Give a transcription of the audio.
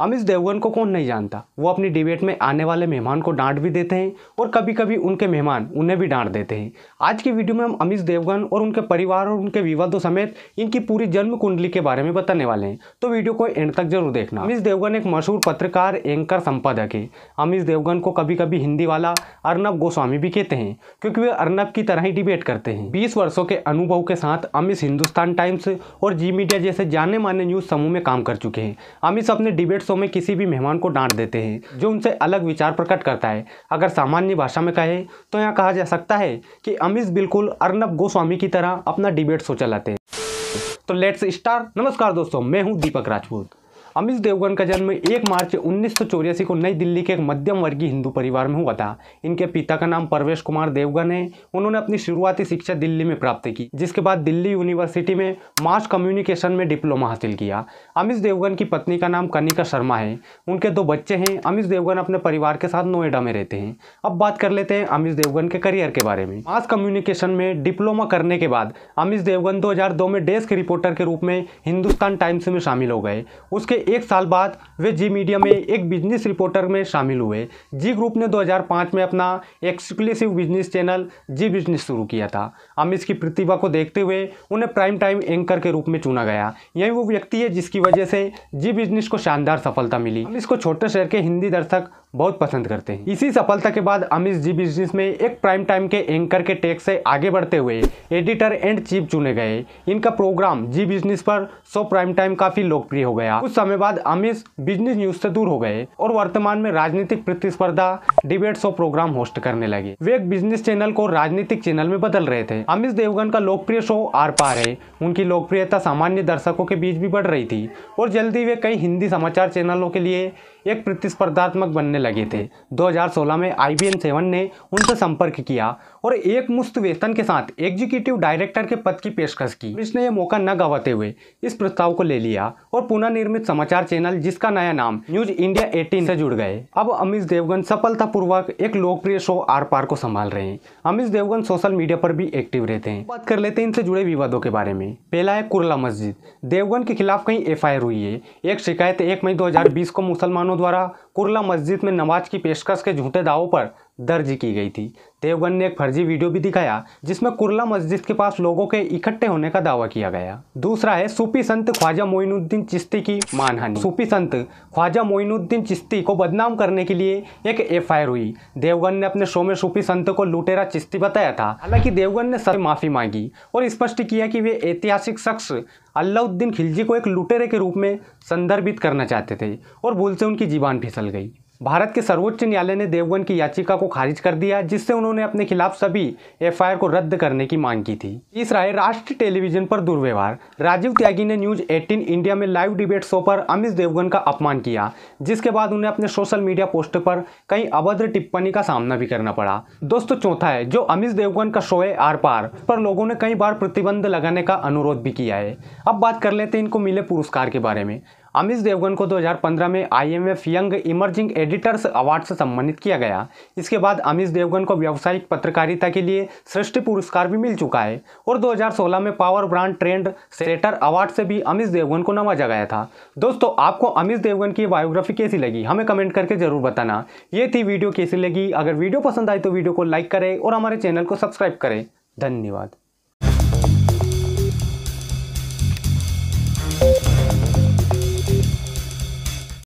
अमित देवगन को कौन नहीं जानता वो अपनी डिबेट में आने वाले मेहमान को डांट भी देते हैं और कभी कभी उनके मेहमान उन्हें भी डांट देते हैं आज की वीडियो में हम अमित देवगन और उनके परिवार और उनके विवादों समेत इनकी पूरी जन्म कुंडली के बारे में बताने वाले हैं तो वीडियो को एंड तक जरूर देखना अमित देवगन एक मशहूर पत्रकार एंकर संपादक है अमित देवगन को कभी कभी हिंदी वाला अर्नब गोस्वामी भी कहते हैं क्योंकि वे अर्नब की तरह ही डिबेट करते हैं बीस वर्षों के अनुभव के साथ अमित हिंदुस्तान टाइम्स और जी मीडिया जैसे जाने माने न्यूज़ समूह में काम कर चुके हैं अमित अपने डिबेट शो में किसी भी मेहमान को डांट देते हैं जो उनसे अलग विचार प्रकट करता है अगर सामान्य भाषा में कहें तो यहाँ कहा जा सकता है कि अमित बिल्कुल अर्नब गोस्वामी की तरह अपना डिबेट शो चलाते हैं तो लेट्स स्टार नमस्कार दोस्तों मैं हूँ दीपक राजपूत अमित देवगन का जन्म एक मार्च उन्नीस को नई दिल्ली के एक मध्यम वर्गीय हिंदू परिवार में हुआ था इनके पिता का नाम परवेश कुमार देवगन है उन्होंने अपनी शुरुआती शिक्षा दिल्ली में प्राप्त की जिसके बाद दिल्ली यूनिवर्सिटी में मास कम्युनिकेशन में डिप्लोमा हासिल किया अमित देवगन की पत्नी का नाम कनिका शर्मा है उनके दो बच्चे हैं अमित देवगन अपने परिवार के साथ नोएडा में रहते हैं अब बात कर लेते हैं अमित देवगन के करियर के बारे में मास कम्युनिकेशन में डिप्लोमा करने के बाद अमित देवगन दो में डेस्क रिपोर्टर के रूप में हिंदुस्तान टाइम्स में शामिल हो गए उसके एक साल बाद वे जी मीडिया में एक बिजनेस रिपोर्टर में शामिल हुए जी ग्रुप ने 2005 में अपना exclusive business channel Zee business शुरू किया था अमित की प्रतिभा को देखते हुए उन्हें प्राइम टाइम एंकर के रूप में चुना गया यही वो व्यक्ति है जिसकी वजह से जी बिजनेस को शानदार सफलता मिली इसको छोटे शहर के हिंदी दर्शक बहुत पसंद करते हैं इसी सफलता के बाद अमित जी बिजनेस में एक प्राइम टाइम के एंकर के टैग से आगे बढ़ते हुए एडिटर एंड चीफ चुने गए इनका प्रोग्राम जी बिजनेस पर सो प्राइम टाइम काफी लोकप्रिय हो गया कुछ समय बाद अमित बिजनेस न्यूज से दूर हो गए और वर्तमान में राजनीतिक प्रतिस्पर्धा डिबेट शो प्रोग्राम होस्ट करने लगे वे एक बिजनेस चैनल को राजनीतिक चैनल में बदल रहे थे अमित देवगन का लोकप्रिय शो आर पार है उनकी लोकप्रियता सामान्य दर्शकों के बीच भी बढ़ रही थी और जल्दी वे कई हिंदी समाचार चैनलों के लिए एक प्रतिस्पर्धात्मक बनने लगे थे 2016 में आई बी सेवन ने उनसे संपर्क किया और एक मुफ्त वेतन के साथ एग्जीक्यूटिव डायरेक्टर के पद की पेशकश की इसने यह मौका न गवाते हुए इस प्रस्ताव को ले लिया और पुनर्निर्मित समाचार चैनल जिसका नया नाम न्यूज इंडिया एटीन से जुड़ गए अब अमित देवगन सफलतापूर्वक एक लोकप्रिय शो आर पार को संभाल रहे हैं अमित देवगन सोशल मीडिया पर भी एक्टिव रहते हैं बात कर लेते हैं इनसे जुड़े विवादों के बारे में पहला है कुरला मस्जिद देवगन के खिलाफ कई एफ हुई है एक शिकायत एक मई दो को मुसलमानों मुसलमानों द्वारा कुरला मस्जिद में नमाज की पेशकश के झूठे दावों पर दर्ज की गई थी देवगन ने एक फर्जी वीडियो भी दिखाया जिसमें कुरला मस्जिद के पास लोगों के इकट्ठे होने का दावा किया गया दूसरा है सूफी संत ख्वाजा मोइनुद्दीन चिश्ती की मानहानि सूफी संत ख्वाजा मोइनुद्दीन चिश्ती को बदनाम करने के लिए एक एफआईआर हुई देवगन ने अपने शो में सूफी संत को लुटेरा चिश्ती बताया था हालांकि देवगन ने सर माफ़ी मांगी और स्पष्ट किया कि वे ऐतिहासिक शख्स अलाउद्दीन खिलजी को एक लुटेरे के रूप में संदर्भित करना चाहते थे और भूल से उनकी जीवान फिसल गई भारत के सर्वोच्च न्यायालय ने देवगन की याचिका को खारिज कर दिया जिससे उन्होंने अपने खिलाफ सभी एफआईआर को रद्द करने की मांग की थी तीसरा है राष्ट्रीय टेलीविजन पर दुर्व्यवहार राजीव त्यागी ने न्यूज 18 इंडिया में लाइव डिबेट शो पर अमित देवगन का अपमान किया जिसके बाद उन्हें अपने सोशल मीडिया पोस्ट पर कई अभद्र टिप्पणी का सामना भी करना पड़ा दोस्तों चौथा है जो अमित देवगन का शो है आर पार पर लोगों ने कई बार प्रतिबंध लगाने का अनुरोध भी किया है अब बात कर लेते हैं इनको मिले पुरस्कार के बारे में अमित देवगन को 2015 में IMF young emerging editors award से सम्मानित किया गया इसके बाद अमित देवगन को व्यावसायिक पत्रकारिता के लिए श्रेष्ठ पुरस्कार भी मिल चुका है और 2016 में power brand trend setter award से भी अमित देवगन को नवाजा गया था दोस्तों आपको अमित देवगन की बायोग्राफी कैसी लगी हमें कमेंट करके जरूर बताना ये थी वीडियो कैसी लगी अगर वीडियो पसंद आई तो वीडियो को लाइक करें और हमारे चैनल को सब्सक्राइब करें धन्यवाद